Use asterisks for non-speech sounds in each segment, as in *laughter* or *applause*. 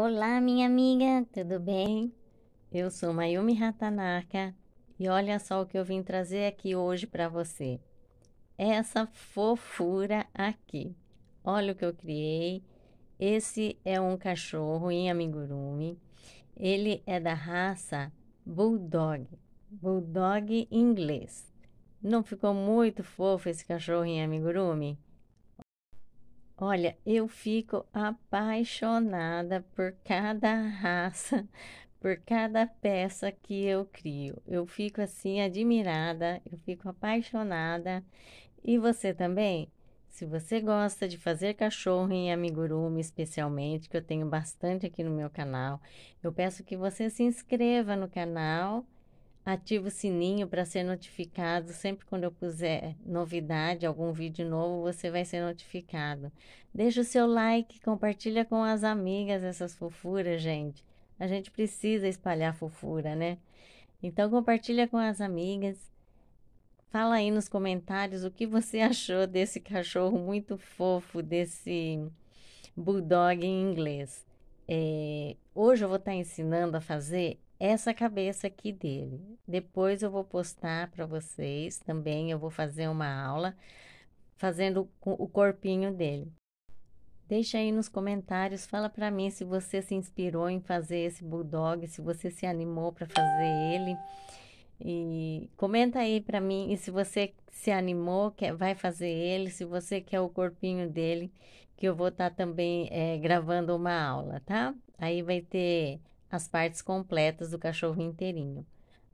Olá, minha amiga, tudo bem? Eu sou Mayumi Ratanaka e olha só o que eu vim trazer aqui hoje para você. Essa fofura aqui. Olha o que eu criei. Esse é um cachorro em amigurumi. Ele é da raça Bulldog, Bulldog inglês. Não ficou muito fofo esse cachorro em amigurumi? Olha, eu fico apaixonada por cada raça, *laughs* por cada peça que eu crio. Eu fico assim admirada, eu fico apaixonada. E você também? Se você gosta de fazer cachorro em amigurumi, especialmente, que eu tenho bastante aqui no meu canal, eu peço que você se inscreva no canal ativa o sininho para ser notificado. Sempre quando eu puser novidade, algum vídeo novo, você vai ser notificado. Deixa o seu like, compartilha com as amigas essas fofuras, gente. A gente precisa espalhar fofura, né? Então compartilha com as amigas. Fala aí nos comentários o que você *laughs* achou desse cachorro muito fofo, desse bulldog em inglês. É, hoje eu vou estar tá ensinando a fazer essa cabeça aqui dele. Depois eu vou postar para vocês também, eu vou fazer uma aula fazendo o corpinho dele. Deixa aí nos comentários, fala para mim se você se inspirou em fazer esse bulldog, se você se animou para fazer ele. E comenta aí para mim e se você se animou, quer, vai fazer ele, se você quer o corpinho dele, que eu vou estar tá também é, gravando uma aula, tá? Aí vai ter as partes completas do cachorro inteirinho.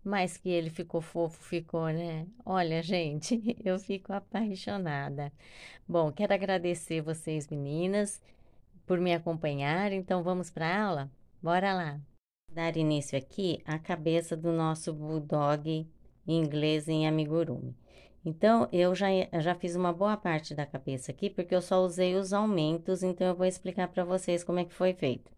Mas que ele ficou fofo, ficou, né? Olha, gente, *laughs* eu fico apaixonada. Bom, quero agradecer vocês, meninas, por me acompanhar. Então, vamos para a aula? Bora lá! Dar início aqui à cabeça do nosso bulldog em inglês em amigurumi. Então, eu já, já fiz uma boa parte da cabeça aqui, porque eu só usei os aumentos, então eu vou explicar para vocês como é que foi feito.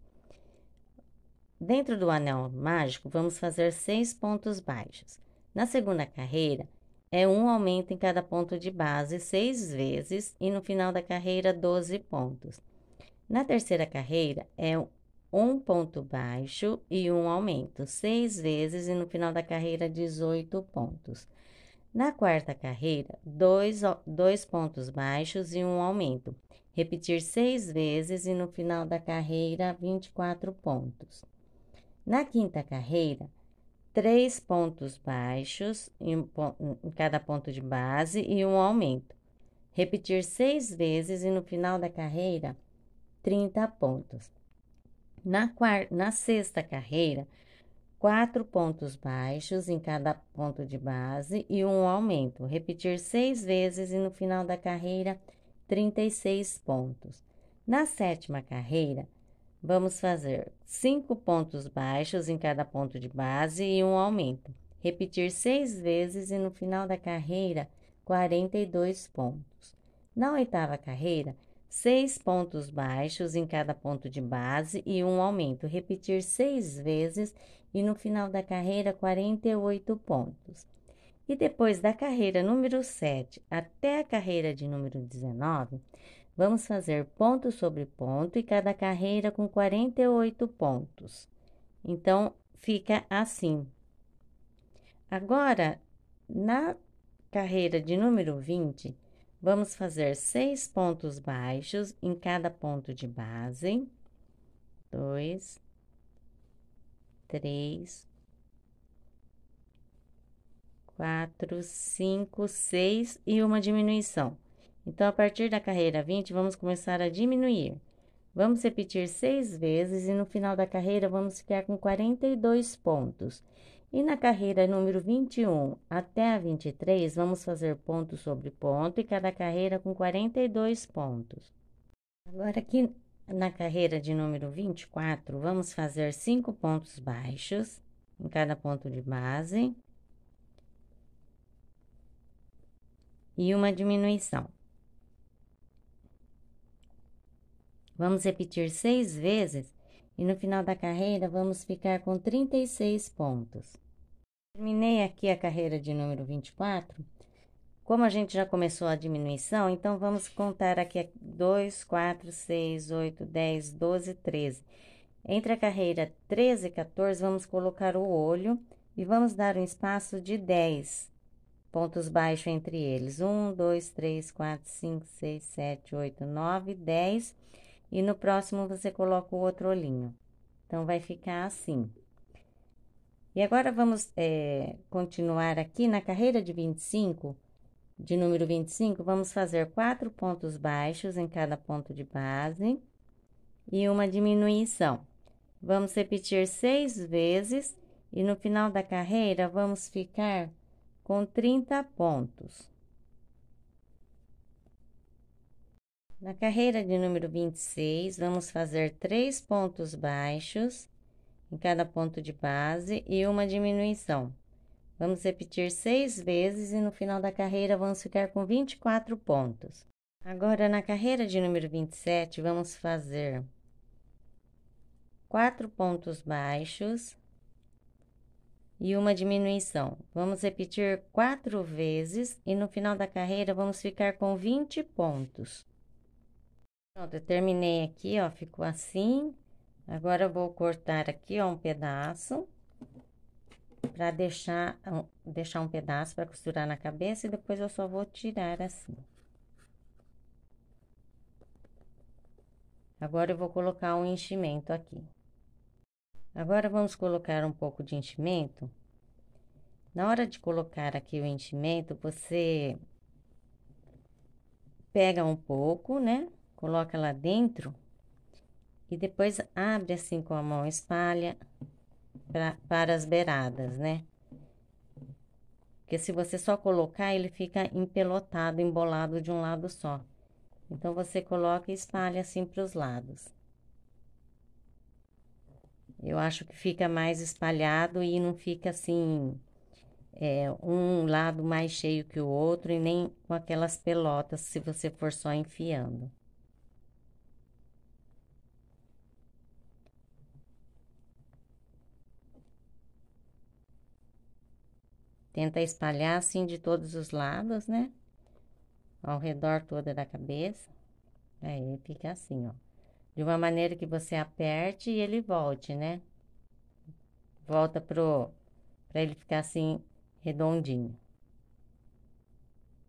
Dentro do anel mágico, vamos fazer seis pontos baixos. Na segunda carreira, é um aumento em cada ponto de base seis vezes e no final da carreira, 12 pontos. Na terceira carreira, é um ponto baixo e um aumento, seis vezes e no final da carreira, 18 pontos. Na quarta carreira, dois, dois pontos baixos e um aumento. Repetir seis vezes e no final da carreira, 24 pontos. Na quinta carreira, três pontos baixos em, cada ponto de base e um aumento. Repetir seis vezes e no final da carreira, 30 pontos. Na, quarta, na sexta carreira, quatro pontos baixos em cada ponto de base e um aumento. Repetir seis vezes e no final da carreira, 36 pontos. Na sétima carreira, Vamos fazer cinco pontos baixos em cada ponto de base e um aumento. Repetir seis vezes e no final da carreira, 42 pontos. Na oitava carreira, seis pontos baixos em cada ponto de base e um aumento. Repetir seis vezes e no final da carreira, 48 pontos. E depois da carreira número 7 até a carreira de número 19, Vamos fazer ponto sobre ponto e cada carreira com 48 pontos. Então, fica assim. Agora, na carreira de número 20, vamos fazer seis pontos baixos em cada ponto de base. Dois, três, quatro, cinco, seis e uma diminuição. Então, a partir da carreira 20, vamos começar a diminuir. Vamos repetir seis vezes e no final da carreira vamos ficar com 42 pontos. E na carreira número 21 até a 23, vamos fazer ponto sobre ponto e cada carreira com 42 pontos. Agora, aqui na carreira de número 24, vamos fazer cinco pontos baixos em cada ponto de base e uma diminuição. Vamos repetir seis vezes e no final da carreira vamos ficar com 36 pontos. Terminei aqui a carreira de número 24. Como a gente já começou a diminuição, então vamos contar aqui 2, 4, 6, 8, 10, 12, 13. Entre a carreira 13 e 14, vamos colocar o olho e vamos dar um espaço de 10 pontos baixos entre eles. 1, 2, 3, 4, 5, 6, 7, 8, 9, 10 e no próximo você coloca o outro olhinho. Então, vai ficar assim. E agora vamos é, continuar aqui na carreira de 25, de número 25, vamos fazer quatro pontos baixos em cada ponto de base e uma diminuição. Vamos repetir seis vezes e no final da carreira vamos ficar com 30 pontos. Na carreira de número 26, vamos fazer três pontos baixos em cada ponto de base e uma diminuição. Vamos repetir seis vezes e no final da carreira vamos ficar com 24 pontos. Agora, na carreira de número 27, vamos fazer quatro pontos baixos e uma diminuição. Vamos repetir quatro vezes e no final da carreira vamos ficar com 20 pontos. Pronto, eu terminei aqui, ó, ficou assim. Agora, eu vou cortar aqui, ó, um pedaço. Pra deixar, deixar um pedaço pra costurar na cabeça e depois eu só vou tirar assim. Agora, eu vou colocar um enchimento aqui. Agora, vamos colocar um pouco de enchimento. Na hora de colocar aqui o enchimento, você pega um pouco, né? coloca lá dentro e depois abre assim com a mão, espalha pra, para as beiradas, né? Porque se você só colocar, ele fica empelotado, embolado de um lado só. Então, você coloca e espalha assim para os lados. Eu acho que fica mais espalhado e não fica assim, é, um lado mais cheio que o outro e nem com aquelas pelotas se você for só enfiando. Tenta espalhar assim de todos os lados, né? Ao redor toda da cabeça. Aí fica assim, ó. De uma maneira que você aperte e ele volte, né? Volta pro... para ele ficar assim, redondinho.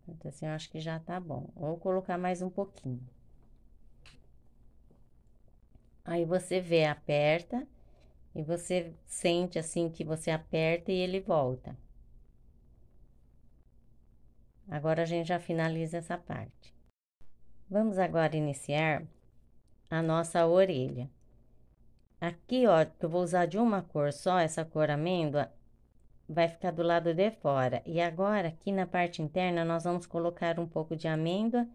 Então, assim, eu acho que já tá bom. Vou colocar mais um pouquinho. Aí você vê, aperta. E você sente assim que você aperta e ele volta. Agora a gente já finaliza essa parte. Vamos agora iniciar a nossa orelha. Aqui, ó, que eu vou usar de uma cor só, essa cor amêndoa, vai ficar do lado de fora. E agora, aqui na parte interna, nós vamos colocar um pouco de amêndoa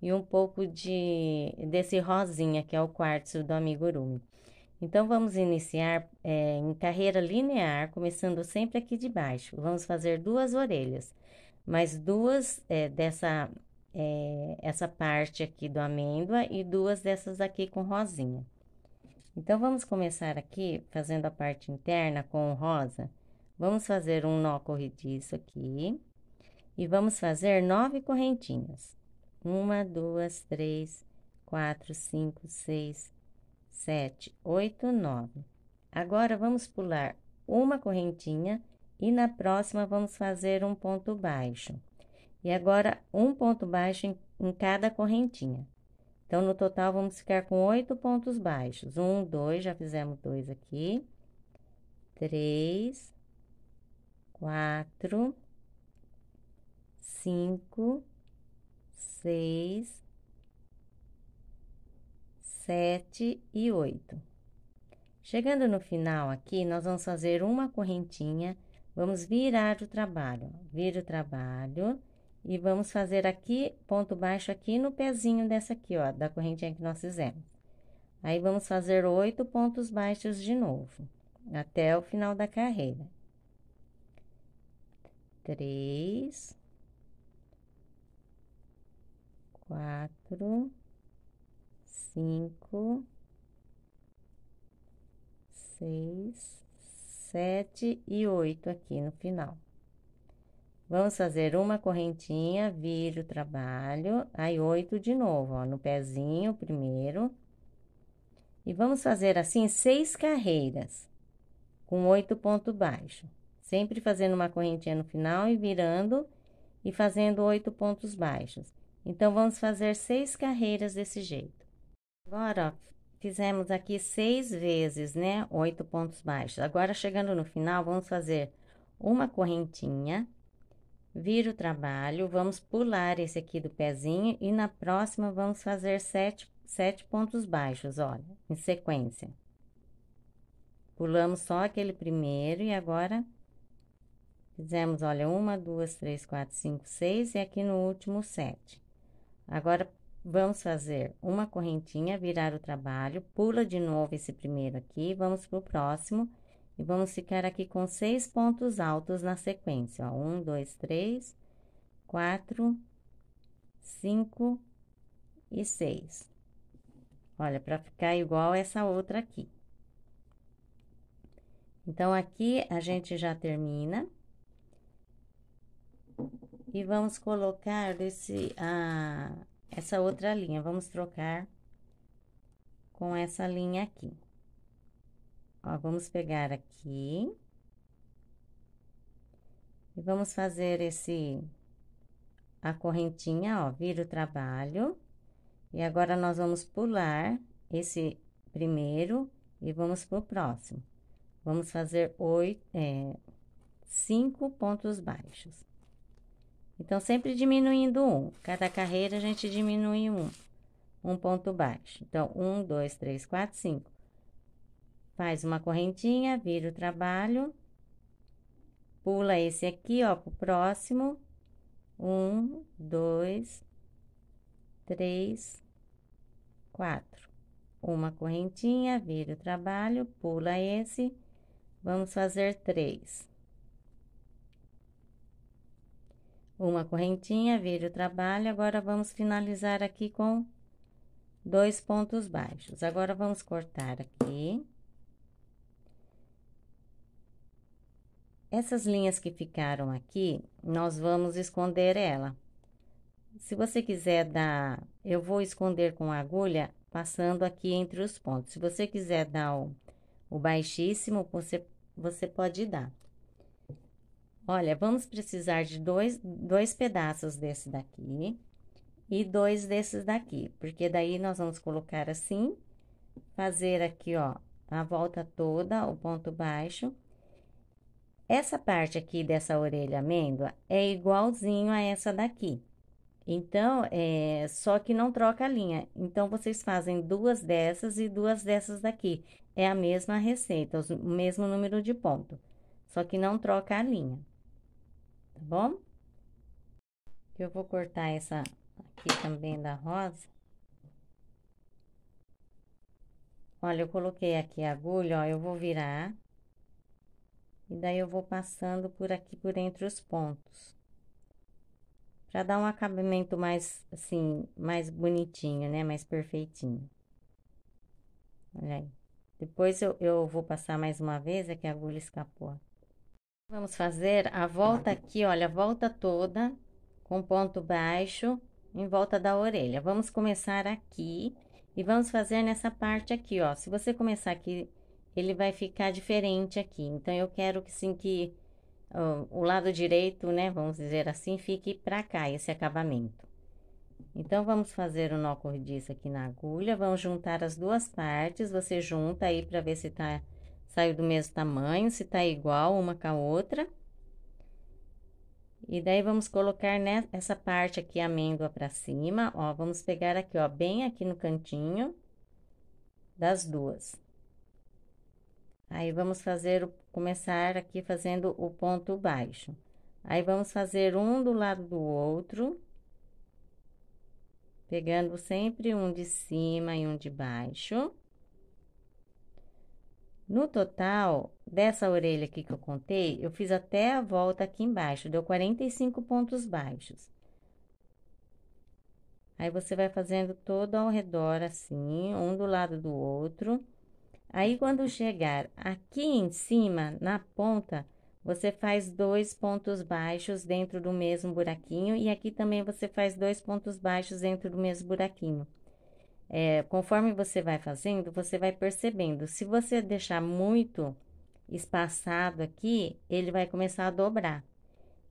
e um pouco de desse rosinha, que é o quartzo do amigurumi. Então, vamos iniciar é, em carreira linear, começando sempre aqui de baixo. Vamos fazer duas orelhas mais duas é, dessa é, essa parte aqui do amêndoa e duas dessas aqui com rosinha. Então, vamos começar aqui fazendo a parte interna com rosa. Vamos fazer um nó corrediço aqui e vamos fazer nove correntinhas. Uma, duas, três, quatro, cinco, seis, sete, oito, nove. Agora, vamos pular uma correntinha e na próxima vamos fazer um ponto baixo. E agora um ponto baixo em, em cada correntinha. Então, no total, vamos ficar com oito pontos baixos. Um, dois, já fizemos dois aqui. Três, quatro, cinco, seis, sete e oito. Chegando no final aqui, nós vamos fazer uma correntinha Vamos virar o trabalho, vira o trabalho e vamos fazer aqui, ponto baixo aqui no pezinho dessa aqui, ó, da correntinha que nós fizemos. Aí, vamos fazer oito pontos baixos de novo, até o final da carreira. Três, quatro, cinco, seis, sete e oito aqui no final. Vamos fazer uma correntinha, vira o trabalho, aí oito de novo, ó, no pezinho primeiro. E vamos fazer assim seis carreiras, com oito pontos baixos, Sempre fazendo uma correntinha no final e virando e fazendo oito pontos baixos. Então, vamos fazer seis carreiras desse jeito. Agora, ó, fizemos aqui seis vezes, né? Oito pontos baixos. Agora, chegando no final, vamos fazer uma correntinha, vira o trabalho, vamos pular esse aqui do pezinho e na próxima vamos fazer sete, sete pontos baixos, olha, em sequência. Pulamos só aquele primeiro e agora fizemos, olha, uma, duas, três, quatro, cinco, seis e aqui no último sete. Agora, Vamos fazer uma correntinha, virar o trabalho, pula de novo esse primeiro aqui, vamos pro próximo. E vamos ficar aqui com seis pontos altos na sequência, ó. Um, dois, três, quatro, cinco e seis. Olha, para ficar igual essa outra aqui. Então, aqui a gente já termina. E vamos colocar esse, a, essa outra linha. Vamos trocar com essa linha aqui. Ó, vamos pegar aqui. E vamos fazer esse... A correntinha, ó, vira o trabalho. E agora, nós vamos pular esse primeiro e vamos pro próximo. Vamos fazer oito, é, cinco pontos baixos. Então, sempre diminuindo um. Cada carreira a gente diminui um. Um ponto baixo. Então, um, dois, três, quatro, cinco. Faz uma correntinha, vira o trabalho. Pula esse aqui, ó, pro próximo. Um, dois, três, quatro. Uma correntinha, vira o trabalho, pula esse. Vamos fazer três. uma correntinha, vira o trabalho. Agora, vamos finalizar aqui com dois pontos baixos. Agora, vamos cortar aqui. Essas linhas que ficaram aqui, nós vamos esconder ela. Se você quiser dar, eu vou esconder com a agulha, passando aqui entre os pontos. Se você quiser dar o, o baixíssimo, você, você pode dar. Olha, vamos precisar de dois, dois pedaços desse daqui e dois desses daqui, porque daí nós vamos colocar assim, fazer aqui, ó, a volta toda, o ponto baixo. Essa parte aqui dessa orelha amêndoa é igualzinho a essa daqui. Então, é, só que não troca a linha. Então, vocês fazem duas dessas e duas dessas daqui. É a mesma receita, o mesmo número de ponto, só que não troca a linha tá bom? Eu vou cortar essa aqui também da rosa. Olha, eu coloquei aqui a agulha, ó, eu vou virar. E daí eu vou passando por aqui, por entre os pontos. Pra dar um acabamento mais, assim, mais bonitinho, né? Mais perfeitinho. Olha aí. Depois eu, eu vou passar mais uma vez, é que a agulha escapou. Vamos fazer a volta aqui, olha, volta toda com ponto baixo em volta da orelha. Vamos começar aqui e vamos fazer nessa parte aqui, ó. Se você começar aqui, ele vai ficar diferente aqui. Então, eu quero que sim que ó, o lado direito, né, vamos dizer assim, fique pra cá esse acabamento. Então, vamos fazer o nó corrediço aqui na agulha, vamos juntar as duas partes, você junta aí pra ver se tá saiu do mesmo tamanho, se tá igual uma com a outra. E daí, vamos colocar nessa né, parte aqui a amêndoa pra cima, ó, vamos pegar aqui, ó, bem aqui no cantinho das duas. Aí, vamos fazer, começar aqui fazendo o ponto baixo. Aí, vamos fazer um do lado do outro, pegando sempre um de cima e um de baixo. No total, dessa orelha aqui que eu contei, eu fiz até a volta aqui embaixo, deu 45 pontos baixos. Aí, você vai fazendo todo ao redor assim, um do lado do outro. Aí, quando chegar aqui em cima, na ponta, você faz dois pontos baixos dentro do mesmo buraquinho. E aqui também você faz dois pontos baixos dentro do mesmo buraquinho é, conforme você vai fazendo, você vai percebendo. Se você deixar muito espaçado aqui, ele vai começar a dobrar.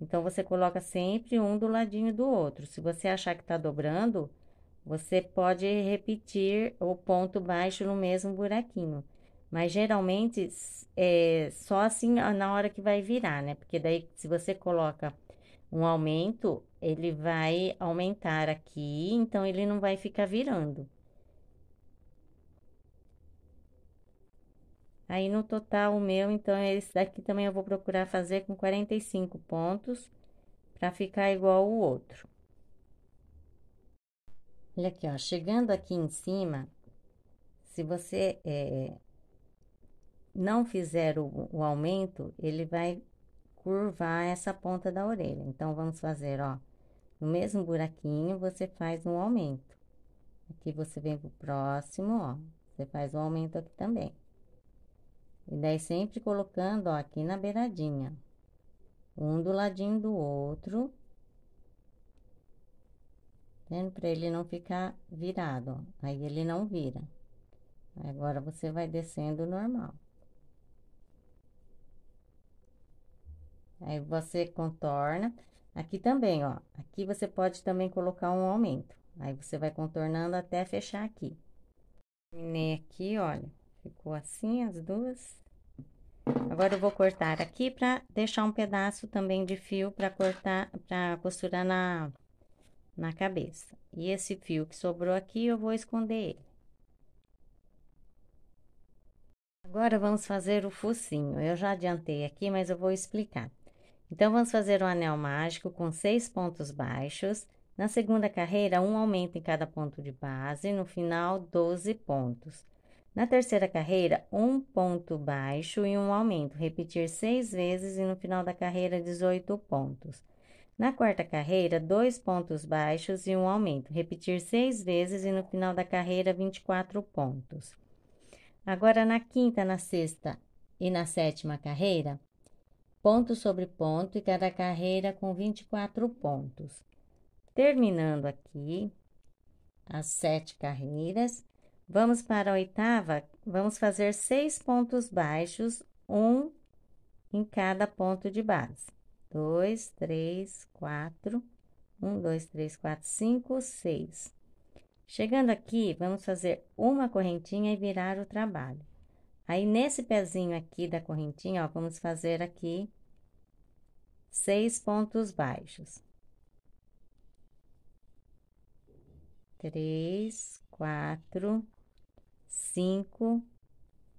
Então, você coloca sempre um do ladinho do outro. Se você achar que está dobrando, você pode repetir o ponto baixo no mesmo buraquinho. Mas geralmente é só assim na hora que vai virar, né? Porque daí, se você coloca um aumento, ele vai aumentar aqui, então ele não vai ficar virando. Aí no total o meu, então é esse daqui também eu vou procurar fazer com 45 pontos para ficar igual o outro. Olha aqui, ó, chegando aqui em cima, se você é, não fizer o, o aumento, ele vai curvar essa ponta da orelha. Então, vamos fazer, ó, no mesmo buraquinho, você faz um aumento. Aqui você vem pro próximo, ó, você faz um aumento aqui também. E daí sempre colocando, ó, aqui na beiradinha. Um do ladinho do outro. Vendo? Pra ele não ficar virado, ó. Aí ele não vira. Agora você vai descendo normal. Aí você contorna. Aqui também, ó. Aqui você pode também colocar um aumento. Aí você vai contornando até fechar aqui. Terminei aqui, olha. Ficou assim as duas. Agora eu vou cortar aqui para deixar um pedaço também de fio para cortar, para costurar na, na cabeça. E esse fio que sobrou aqui, eu vou esconder ele. Agora vamos fazer o focinho. Eu já adiantei aqui, mas eu vou explicar. Então, vamos fazer um anel mágico com seis pontos baixos. Na segunda carreira, um aumento em cada ponto de base, no final, 12 pontos. Na terceira carreira, um ponto baixo e um aumento. Repetir seis vezes e no final da carreira, 18 pontos. Na quarta carreira, dois pontos baixos e um aumento. Repetir seis vezes e no final da carreira, 24 pontos. Agora, na quinta, na sexta e na sétima carreira, ponto sobre ponto e cada carreira com 24 pontos. Terminando aqui as sete carreiras Vamos para a oitava, vamos fazer seis pontos baixos, um em cada ponto de base. Dois, três, quatro, um, dois, três, quatro, cinco, seis. Chegando aqui, vamos fazer uma correntinha e virar o trabalho. Aí, nesse pezinho aqui da correntinha, ó, vamos fazer aqui seis pontos baixos. Três, quatro, cinco,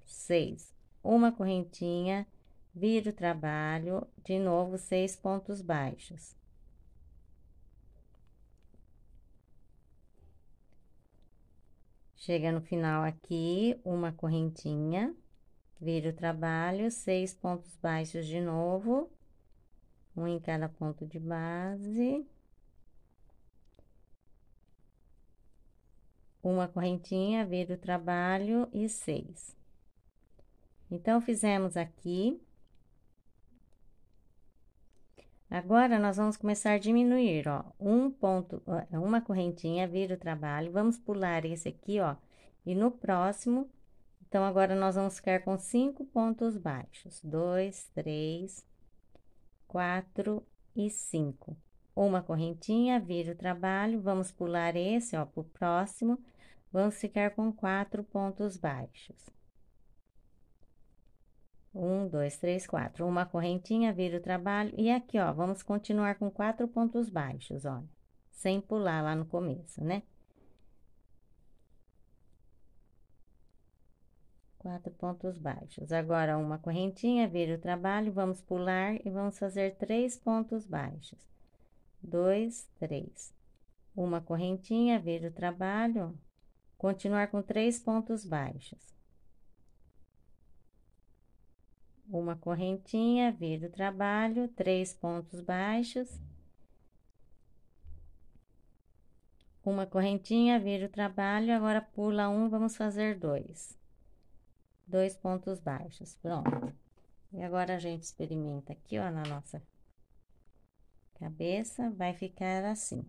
seis. Uma correntinha, vira o trabalho, de novo seis pontos baixos. Chega no final aqui, uma correntinha, vira o trabalho, seis pontos baixos de novo, um em cada ponto de base. uma correntinha, vira o trabalho e seis. Então, fizemos aqui. Agora, nós vamos começar a diminuir, ó, um ponto, uma correntinha, vira o trabalho, vamos pular esse aqui, ó, e no próximo, então, agora nós vamos ficar com cinco pontos baixos, dois, três, quatro e cinco. Uma correntinha, vira o trabalho, vamos pular esse, ó, pro próximo, próximo vamos ficar com quatro pontos baixos. Um, dois, três, quatro. Uma correntinha, vira o trabalho. E aqui, ó, vamos continuar com quatro pontos baixos, olha. Sem pular lá no começo, né? Quatro pontos baixos. Agora, uma correntinha, vira o trabalho, vamos pular e vamos fazer três pontos baixos. Dois, três. Uma correntinha, vira o trabalho, continuar com três pontos baixos. Uma correntinha, vir do trabalho, três pontos baixos. Uma correntinha, vira o trabalho, agora pula um, vamos fazer dois. Dois pontos baixos, pronto. E agora a gente experimenta aqui, ó, na nossa cabeça, vai ficar assim.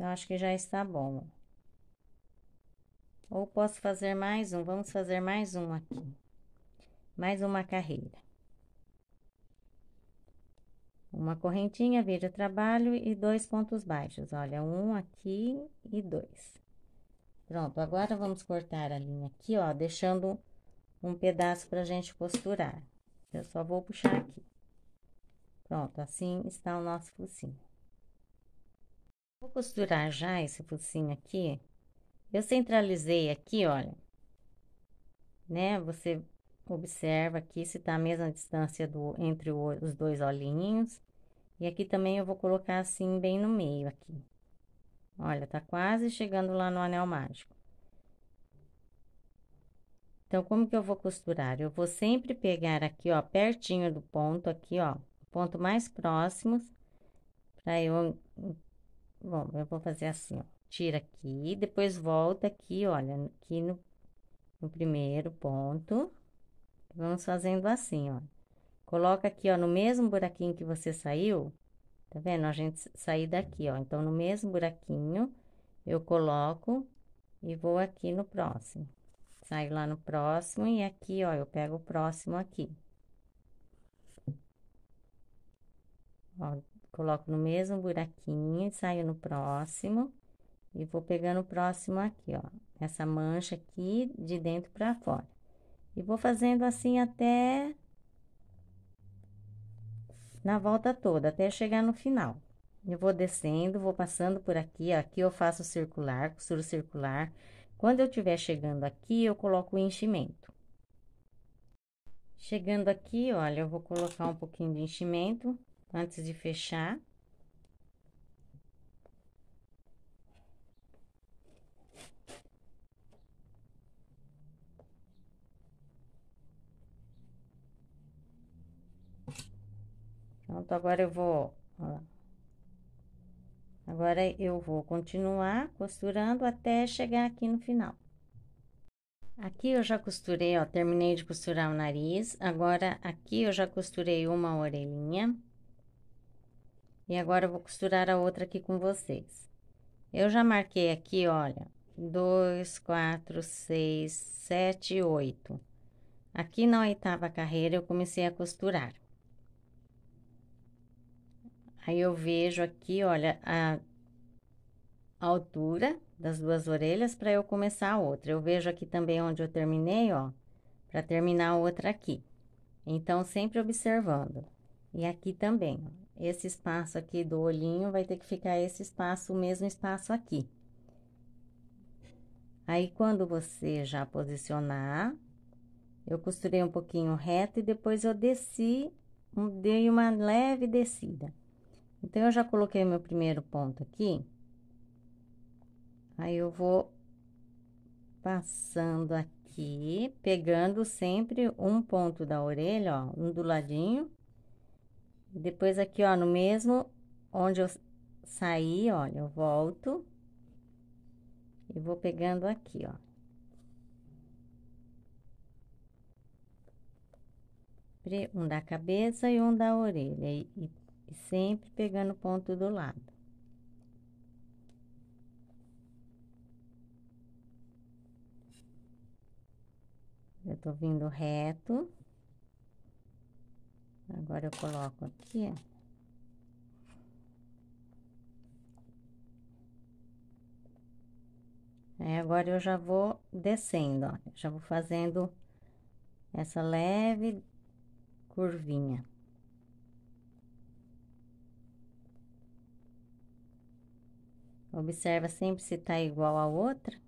Então, acho que já está bom. Ou posso fazer mais um, vamos fazer mais um aqui. Mais uma carreira. Uma correntinha, veja trabalho e dois pontos baixos. Olha, um aqui e dois. Pronto, agora vamos cortar a linha aqui, ó, deixando um pedaço pra gente costurar. Eu só vou puxar aqui. Pronto, assim está o nosso focinho. Vou costurar já esse focinho aqui. Eu centralizei aqui, olha. Né? Você observa aqui se tá a mesma distância do, entre o, os dois olhinhos. E aqui também eu vou colocar assim bem no meio aqui. Olha, tá quase chegando lá no anel mágico. Então, como que eu vou costurar? Eu vou sempre pegar aqui, ó, pertinho do ponto aqui, ó, ponto mais próximo, para eu Bom, eu vou fazer assim, ó. Tira aqui, depois volta aqui, olha, aqui no, no primeiro ponto. Vamos fazendo assim, ó. Coloca aqui, ó, no mesmo buraquinho que você saiu. Tá vendo? A gente sair daqui, ó. Então, no mesmo buraquinho, eu coloco e vou aqui no próximo. Saio lá no próximo e aqui, ó, eu pego o próximo aqui. Ó, Coloco no mesmo buraquinho, saio no próximo e vou pegando o próximo aqui, ó. Essa mancha aqui de dentro pra fora. E vou fazendo assim até na volta toda, até chegar no final. Eu vou descendo, vou passando por aqui, ó. Aqui eu faço circular, costuro circular. Quando eu tiver chegando aqui, eu coloco o enchimento. Chegando aqui, olha, eu vou colocar um pouquinho de enchimento antes de fechar. Pronto, agora eu vou, ó, Agora eu vou continuar costurando até chegar aqui no final. Aqui eu já costurei, ó, terminei de costurar o nariz. Agora, aqui eu já costurei uma orelhinha. E agora eu vou costurar a outra aqui com vocês. Eu já marquei aqui, olha, 2, 4, 6, 7, 8. Aqui na oitava carreira eu comecei a costurar. Aí eu vejo aqui, olha, a altura das duas orelhas para eu começar a outra. Eu vejo aqui também onde eu terminei, ó, para terminar a outra aqui. Então, sempre observando. E aqui também, esse espaço aqui do olhinho, vai ter que ficar esse espaço, o mesmo espaço aqui. Aí, quando você já posicionar, eu costurei um pouquinho reto e depois eu desci, dei uma leve descida. Então, eu já coloquei meu primeiro ponto aqui. Aí, eu vou passando aqui, pegando sempre um ponto da orelha, ó, um do ladinho depois aqui, ó, no mesmo onde eu saí, olha, eu volto e vou pegando aqui, ó. Um da cabeça e um da orelha, e, e sempre pegando o ponto do lado. Eu tô vindo reto. Agora eu coloco aqui, ó. É. Aí, agora eu já vou descendo, ó. Já vou fazendo essa leve curvinha. Observa sempre se tá igual a outra.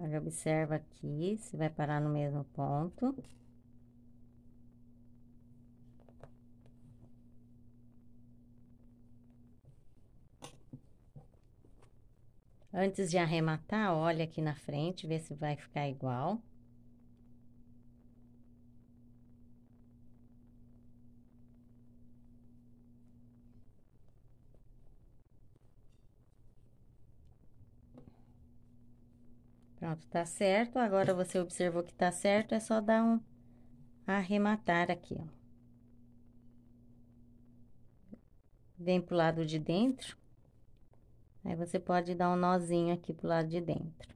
Olha, observa aqui se vai parar no mesmo ponto. Antes de arrematar, olha aqui na frente, vê se vai ficar igual. Pronto, tá certo. Agora, você observou que tá certo, é só dar um arrematar aqui, ó. Vem pro lado de dentro. Aí, você pode dar um nozinho aqui pro lado de dentro.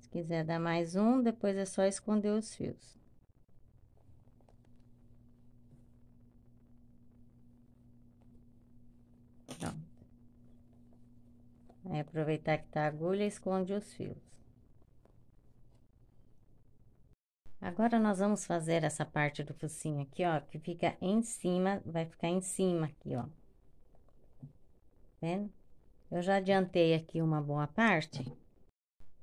Se quiser dar mais um, depois é só esconder os fios. É, aproveitar que tá a agulha, esconde os fios. Agora, nós vamos fazer essa parte do focinho aqui, ó, que fica em cima, vai ficar em cima aqui, ó. Vendo? Eu já adiantei aqui uma boa parte.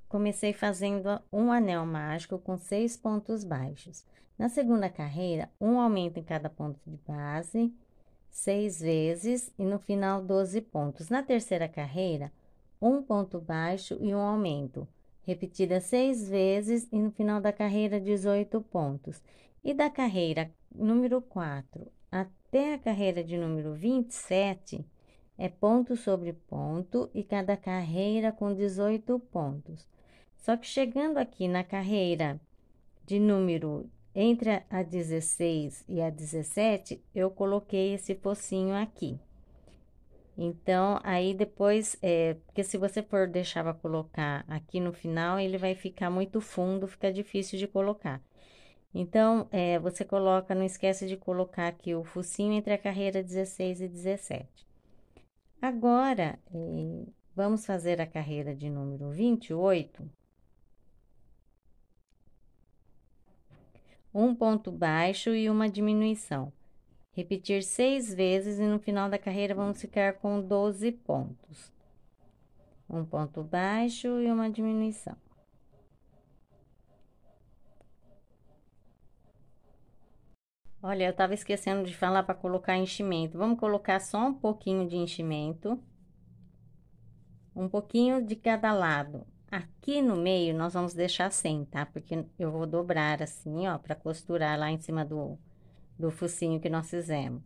Comecei fazendo um anel mágico com seis pontos baixos. Na segunda carreira, um aumento em cada ponto de base, seis vezes, e no final, doze pontos. Na terceira carreira, um ponto baixo e um aumento, repetida seis vezes e no final da carreira 18 pontos. E da carreira número 4 até a carreira de número 27 é ponto sobre ponto e cada carreira com 18 pontos. Só que chegando aqui na carreira de número entre a 16 e a 17, eu coloquei esse focinho aqui. Então, aí depois, é, porque se você for deixar para colocar aqui no final, ele vai ficar muito fundo, fica difícil de colocar. Então, é, você coloca, não esquece de colocar aqui o focinho entre a carreira 16 e 17. Agora, eh, vamos fazer a carreira de número 28. Um ponto baixo e uma diminuição repetir seis vezes e no final da carreira vamos ficar com 12 pontos. Um ponto baixo e uma diminuição. Olha, eu tava esquecendo de falar para colocar enchimento. Vamos colocar só um pouquinho de enchimento. Um pouquinho de cada lado. Aqui no meio nós vamos deixar sem, tá? Porque eu vou dobrar assim, ó, para costurar lá em cima do do focinho que nós fizemos.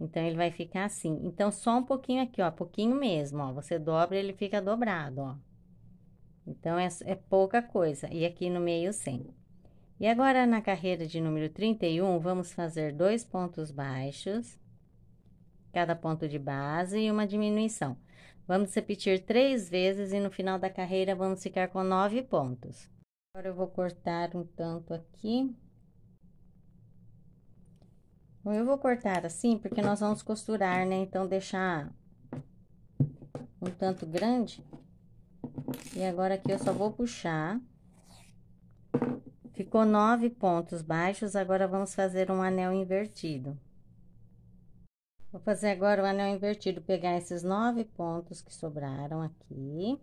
Então, ele vai ficar assim. Então, só um pouquinho aqui, ó, pouquinho mesmo, ó. Você dobra, ele fica dobrado, ó. Então, é, é pouca coisa. E aqui no meio, sem. E agora, na carreira de número 31, vamos fazer dois pontos baixos, cada ponto de base e uma diminuição. Vamos repetir três vezes e no final da carreira vamos ficar com nove pontos. Agora, eu vou cortar um tanto aqui. Bom, eu vou cortar assim, porque nós vamos costurar, né? Então, deixar um tanto grande. E agora aqui eu só vou puxar. Ficou nove pontos baixos, agora vamos fazer um anel invertido. Vou fazer agora o anel invertido, pegar esses nove pontos que sobraram aqui.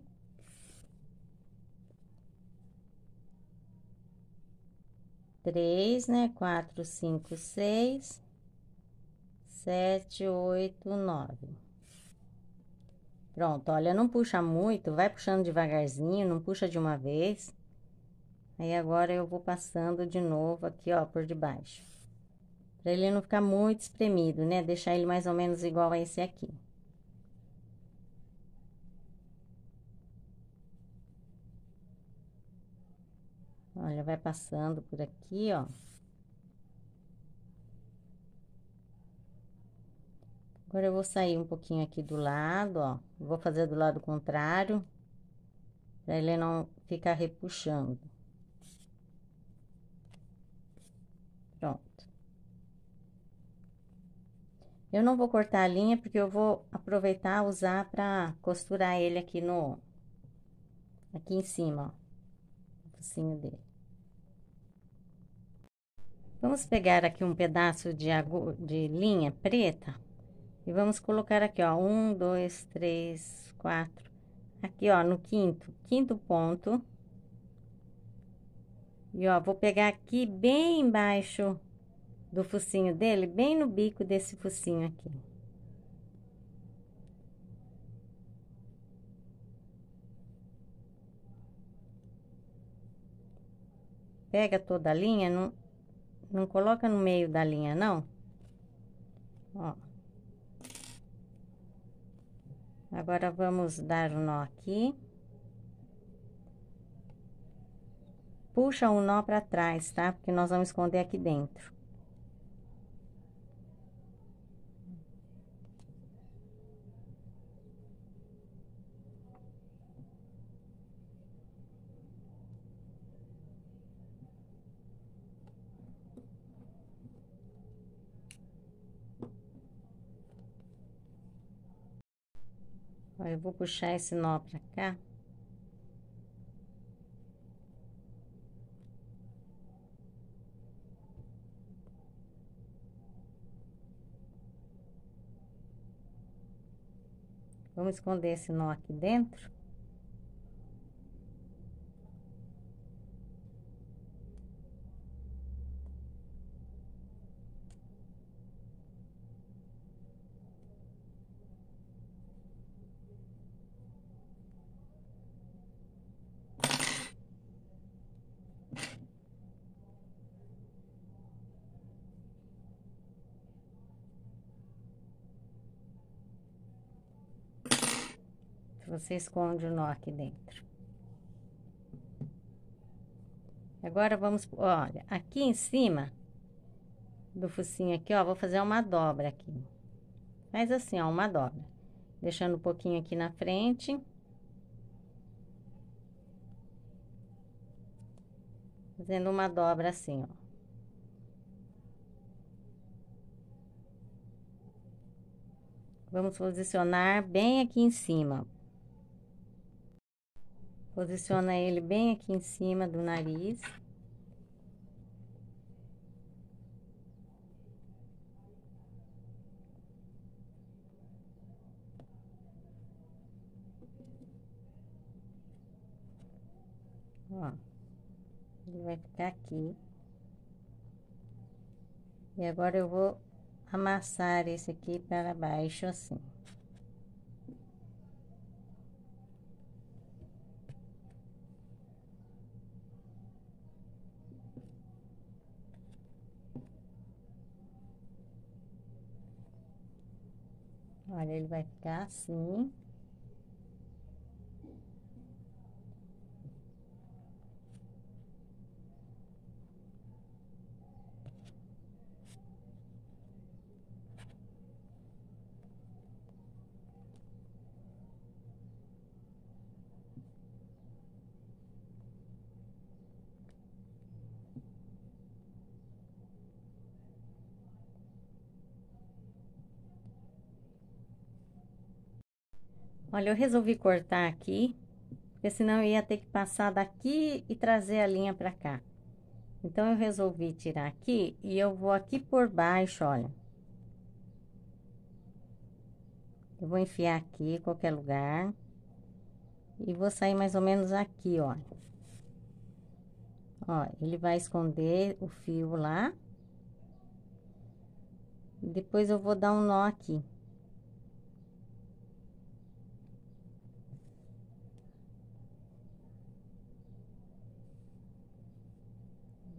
Três, né? Quatro, cinco, seis sete, oito, nove. Pronto, olha, não puxa muito, vai puxando devagarzinho, não puxa de uma vez. Aí agora eu vou passando de novo aqui, ó, por debaixo. Pra ele não ficar muito espremido, né? Deixar ele mais ou menos igual a esse aqui. Olha, vai passando por aqui, ó. Agora, eu vou sair um pouquinho aqui do lado, ó. Vou fazer do lado contrário, pra ele não ficar repuxando. Pronto. Eu não vou cortar a linha, porque eu vou aproveitar usar pra costurar ele aqui no... Aqui em cima, ó. O focinho dele. Vamos pegar aqui um pedaço de, de linha preta e vamos colocar aqui, ó, um, dois, três, quatro, aqui, ó, no quinto, quinto ponto. E, ó, vou pegar aqui bem embaixo do focinho dele, bem no bico desse focinho aqui. Pega toda a linha, não, não coloca no meio da linha, não. Ó. Agora, vamos dar um nó aqui. Puxa um nó para trás, tá? Porque nós vamos esconder aqui dentro. eu vou puxar esse nó pra cá. Vamos esconder esse nó aqui dentro. dentro, você esconde o nó aqui dentro. Agora, vamos, olha, aqui em cima do focinho aqui, ó, vou fazer uma dobra aqui. mas assim, ó, uma dobra. Deixando um pouquinho aqui na frente. Fazendo uma dobra assim, ó. Vamos posicionar bem aqui em cima, Posiciona ele bem aqui em cima do nariz. Ó, ele vai ficar aqui. E agora eu vou amassar esse aqui para baixo assim. Olha, ele vai ficar assim. Olha, eu resolvi cortar aqui, porque senão eu ia ter que passar daqui e trazer a linha pra cá. Então, eu resolvi tirar aqui e eu vou aqui por baixo, olha. Eu vou enfiar aqui, qualquer lugar. E vou sair mais ou menos aqui, ó. Ó, ele vai esconder o fio lá. Depois eu vou dar um nó aqui.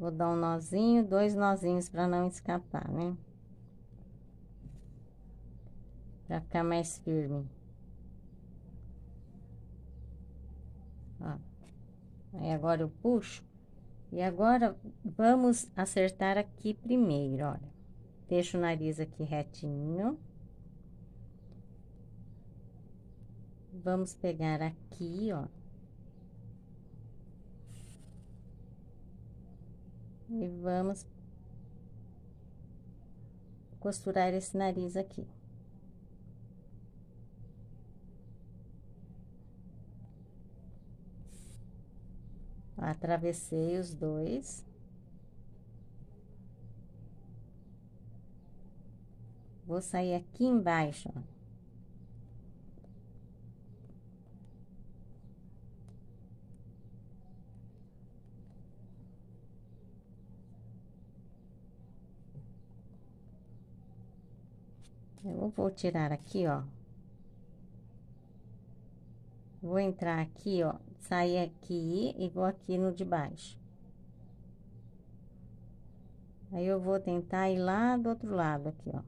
Vou dar um nozinho, dois nozinhos para não escapar, né? Para ficar mais firme. Ó. Aí agora eu puxo. E agora, vamos acertar aqui primeiro, olha. Deixo o nariz aqui retinho. Vamos pegar aqui, ó. E vamos costurar esse nariz aqui. Atravessei os dois. Vou sair aqui embaixo, ó. Eu vou tirar aqui, ó. Vou entrar aqui, ó, sair aqui e vou aqui no de baixo. Aí, eu vou tentar ir lá do outro lado aqui, ó.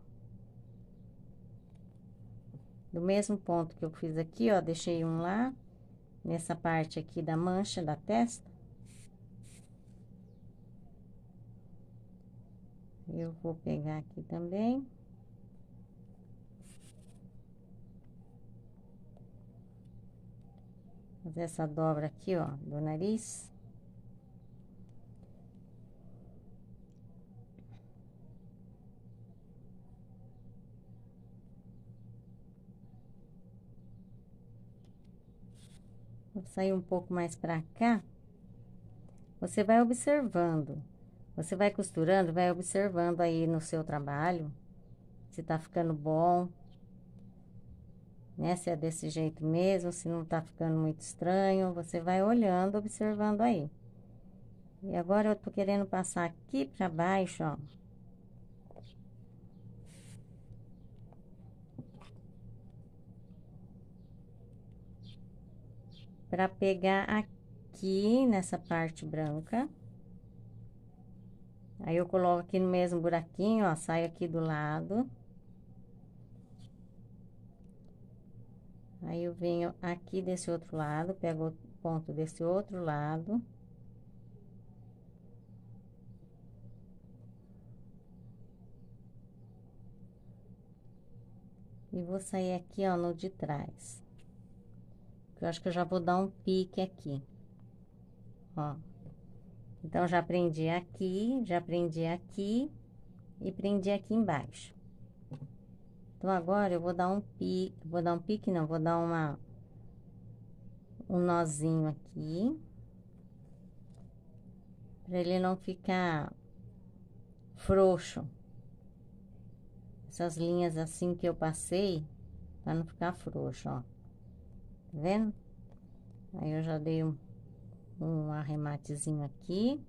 Do mesmo ponto que eu fiz aqui, ó, deixei um lá, nessa parte aqui da mancha da testa. Eu vou pegar aqui também. fazer essa dobra aqui, ó, do nariz. Vou sair um pouco mais pra cá. Você vai observando. Você vai costurando, vai observando aí no seu trabalho. Se tá ficando bom, né? Se é desse jeito mesmo, se não tá ficando muito estranho, você vai olhando, observando aí. E agora eu tô querendo passar aqui pra baixo, ó. Pra pegar aqui nessa parte branca. Aí eu coloco aqui no mesmo buraquinho, ó, saio aqui do lado. Aí eu venho aqui desse outro lado, pego o ponto desse outro lado. E vou sair aqui, ó, no de trás. Eu acho que eu já vou dar um pique aqui. Ó. Então, já prendi aqui, já prendi aqui e prendi aqui embaixo. Então, agora, eu vou dar um pique, vou dar um pique, não, vou dar uma, um nozinho aqui. Pra ele não ficar frouxo. Essas linhas assim que eu passei, pra não ficar frouxo, ó. Tá vendo? Aí, eu já dei um, um arrematezinho aqui.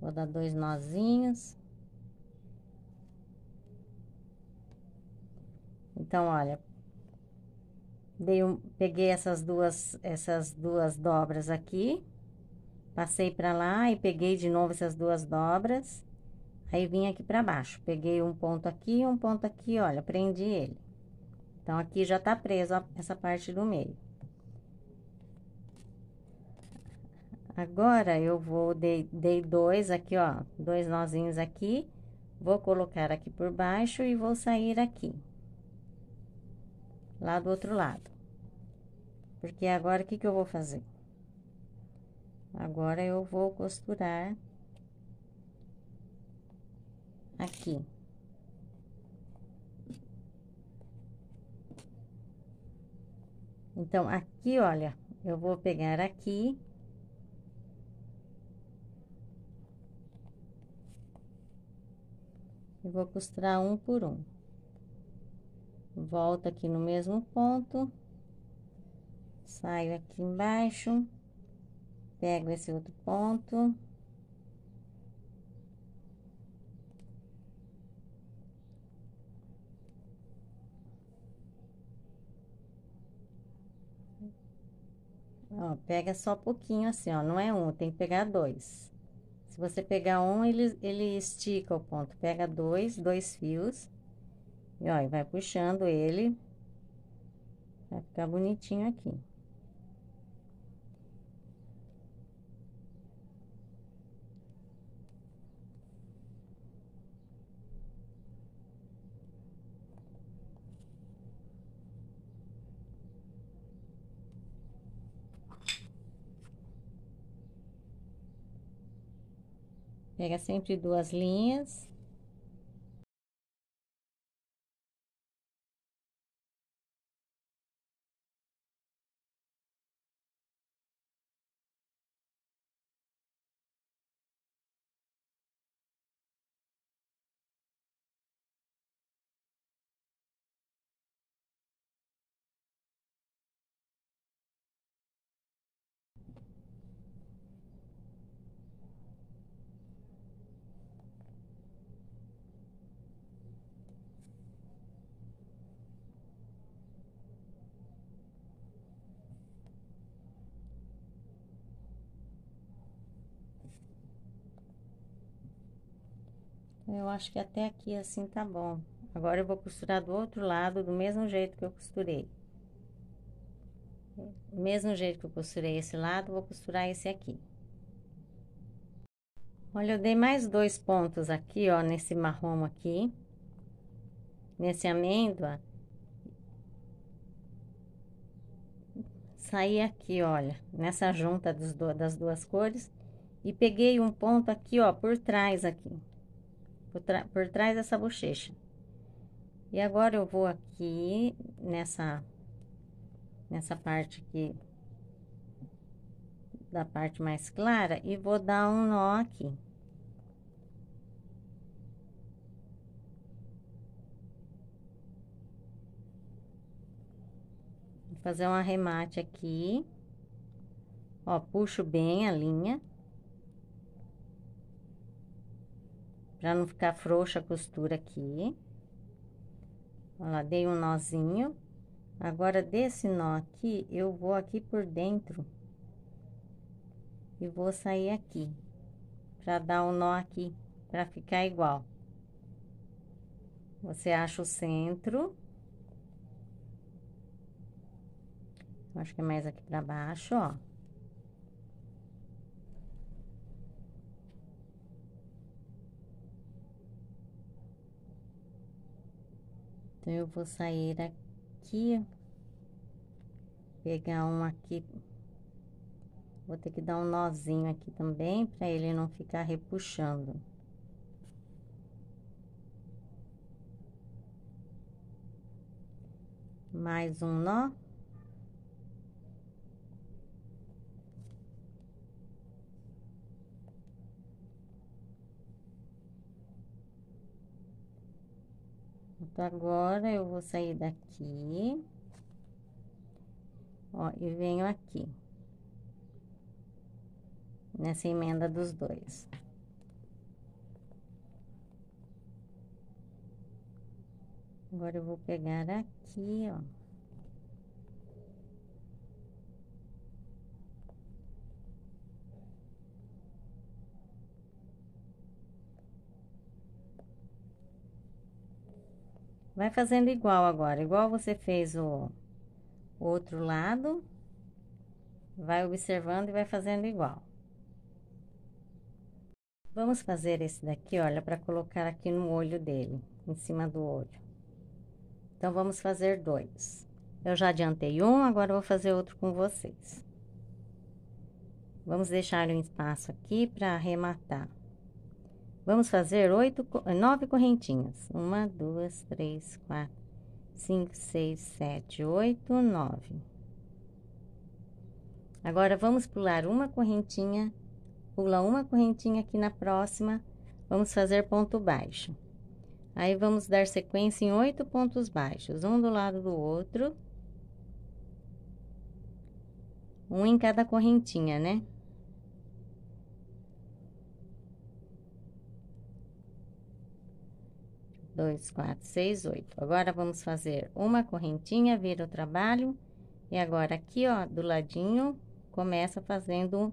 Vou dar dois nozinhos. Então, olha, dei um, peguei essas duas, essas duas dobras aqui, passei para lá e peguei de novo essas duas dobras. Aí vim aqui para baixo, peguei um ponto aqui, um ponto aqui, olha, prendi ele. Então, aqui já tá preso essa parte do meio. Agora, eu vou, dei, dei dois aqui, ó, dois nozinhos aqui, vou colocar aqui por baixo e vou sair aqui lá do outro lado. Porque agora, o que, que eu vou fazer? Agora, eu vou costurar aqui. Então, aqui, olha, eu vou pegar aqui. E vou costurar um por um volto aqui no mesmo ponto, saio aqui embaixo, pego esse outro ponto. Ó, pega só pouquinho assim, ó, não é um, tem que pegar dois. Se você pegar um, ele, ele estica o ponto. Pega dois, dois fios. E ó, vai puxando ele. Vai ficar bonitinho aqui. Pega sempre duas linhas. Eu acho que até aqui assim tá bom. Agora eu vou costurar do outro lado, do mesmo jeito que eu costurei. mesmo jeito que eu costurei esse lado, vou costurar esse aqui. Olha, eu dei mais dois pontos aqui, ó, nesse marrom aqui. Nesse amêndoa. Saí aqui, olha, nessa junta do, das duas cores. E peguei um ponto aqui, ó, por trás aqui por, por trás dessa bochecha. E agora eu vou aqui nessa nessa parte aqui da parte mais clara e vou dar um nó aqui. Vou fazer um arremate aqui. Ó, puxo bem a linha. Pra não ficar frouxa a costura aqui. Olha lá, dei um nozinho. Agora, desse nó aqui, eu vou aqui por dentro. E vou sair aqui. Pra dar um nó aqui, pra ficar igual. Você acha o centro. Acho que é mais aqui pra baixo, ó. Então, eu vou sair aqui, pegar um aqui, vou ter que dar um nozinho aqui também, para ele não ficar repuxando. Mais um nó. agora, eu vou sair daqui. Ó, e venho aqui. Nessa emenda dos dois. Agora, eu vou pegar aqui, ó. Vai fazendo igual agora, igual você fez o outro lado. Vai observando e vai fazendo igual. Vamos fazer esse daqui, olha, para colocar aqui no olho dele, em cima do olho. Então, vamos fazer dois. Eu já adiantei um, agora vou fazer outro com vocês. Vamos deixar um espaço aqui para arrematar. Vamos fazer oito, nove correntinhas. Uma, duas, três, quatro, cinco, seis, sete, oito, nove. Agora, vamos pular uma correntinha, pula uma correntinha aqui na próxima, vamos fazer ponto baixo. Aí, vamos dar sequência em oito pontos baixos, um do lado do outro. Um em cada correntinha, né? 2, 4, 6, 8. Agora, vamos fazer uma correntinha, vira o trabalho. E agora, aqui, ó, do ladinho, começa fazendo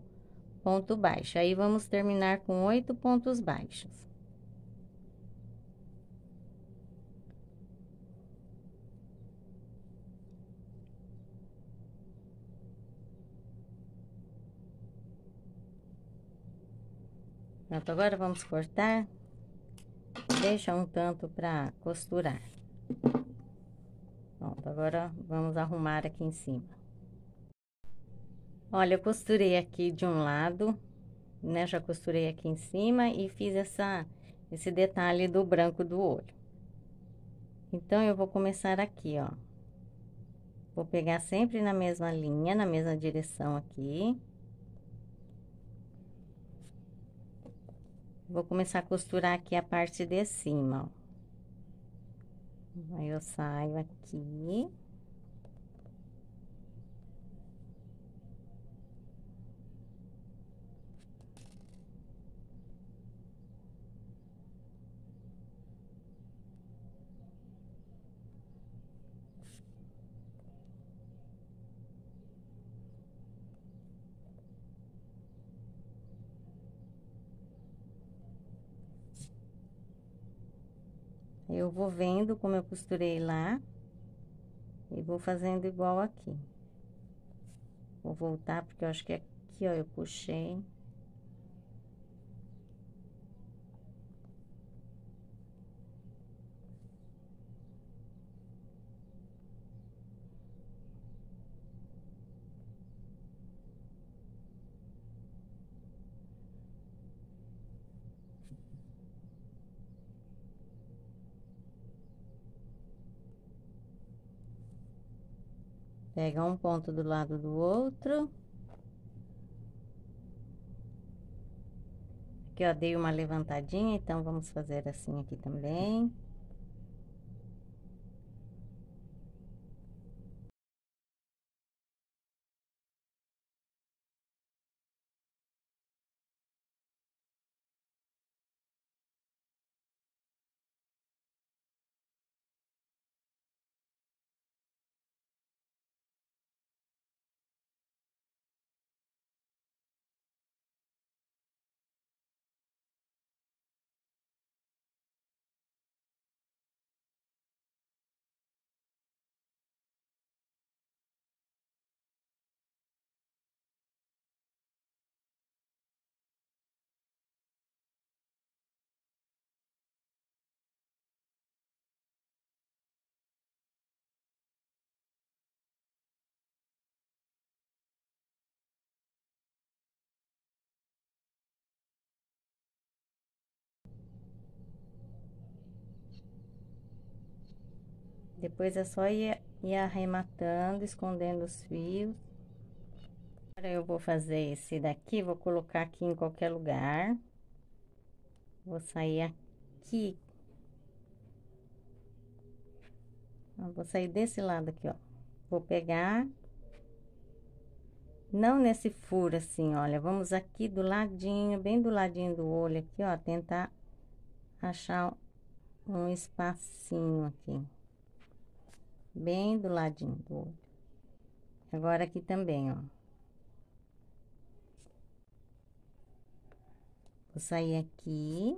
ponto baixo. Aí, vamos terminar com oito pontos baixos. Pronto, agora vamos cortar deixa um tanto para costurar. Pronto, agora vamos arrumar aqui em cima. Olha, eu costurei aqui de um lado, né? Já costurei aqui em cima e fiz essa, esse detalhe do branco do olho. Então, eu vou começar aqui, ó. Vou pegar sempre na mesma linha, na mesma direção aqui. Vou começar a costurar aqui a parte de cima, ó. Aí, eu saio aqui. Eu vou vendo como eu costurei lá e vou fazendo igual aqui. Vou voltar, porque eu acho que é aqui, ó, eu puxei. Pega um ponto do lado do outro. Aqui, ó, dei uma levantadinha, então, vamos fazer assim aqui também. Depois é só ir, ir arrematando, escondendo os fios. Agora eu vou fazer esse daqui, vou colocar aqui em qualquer lugar. Vou sair aqui. vou sair desse lado aqui, ó. Vou pegar não nesse furo assim, olha, vamos aqui do ladinho, bem do ladinho do olho aqui, ó, tentar achar um espacinho aqui. Bem do ladinho do olho. Agora aqui também, ó. Vou sair aqui.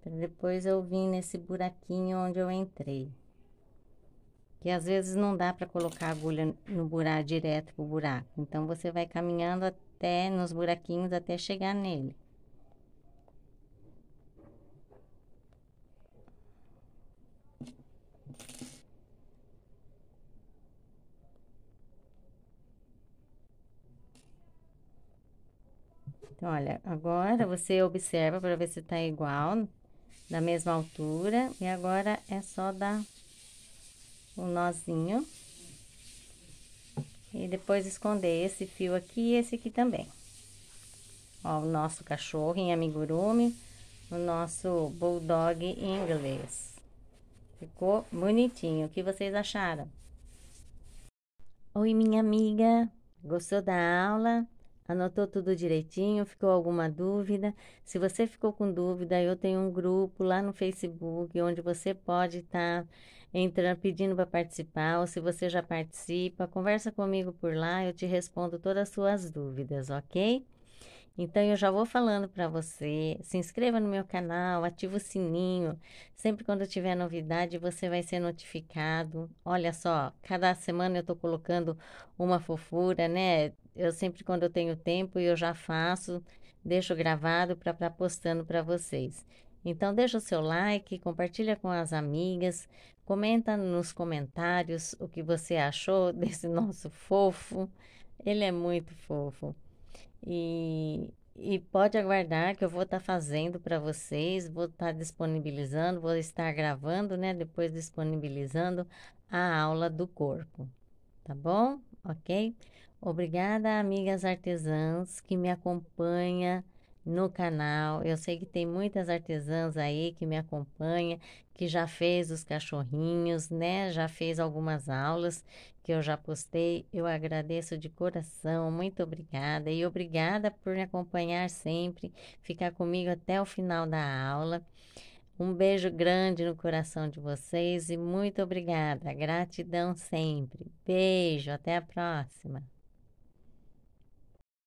Pra depois eu vim nesse buraquinho onde eu entrei. Que às vezes não dá para colocar a agulha no buraco, direto pro buraco. Então, você vai caminhando até, nos buraquinhos, até chegar nele. Então, olha, agora você observa para ver se tá igual, da mesma altura. E agora é só dar um nozinho. E depois esconder esse fio aqui e esse aqui também. Ó, o nosso cachorro em amigurumi, o nosso bulldog em inglês. Ficou bonitinho. O que vocês acharam? Oi, minha amiga. Gostou da aula? Anotou tudo direitinho? Ficou alguma dúvida? Se você ficou com dúvida, eu tenho um grupo lá no Facebook onde você pode estar tá entrando pedindo para participar, ou se você já participa, conversa comigo por lá, eu te respondo todas as suas dúvidas, ok? Então eu já vou falando para você, se inscreva no meu canal, ativa o sininho. Sempre quando tiver novidade, você vai ser notificado. Olha só, cada semana eu estou colocando uma fofura, né? eu sempre, quando eu tenho tempo, eu já faço, deixo gravado para estar tá postando para vocês. Então, deixa o seu like, compartilha com as amigas, comenta nos comentários o que você achou *laughs* desse nosso fofo. Ele é muito fofo. E, e pode aguardar que eu vou estar tá fazendo para vocês, vou estar tá disponibilizando, vou estar gravando, né? Depois disponibilizando a aula do corpo. Tá bom? Ok? Obrigada, amigas artesãs que me acompanha no canal. Eu sei que tem muitas artesãs aí que me acompanha, que já fez os cachorrinhos, né? Já fez algumas aulas que eu já postei. Eu agradeço de coração, muito obrigada e obrigada por me acompanhar sempre, ficar comigo até o final da aula. Um beijo grande no coração de vocês e muito obrigada. Gratidão sempre. Beijo, até a próxima.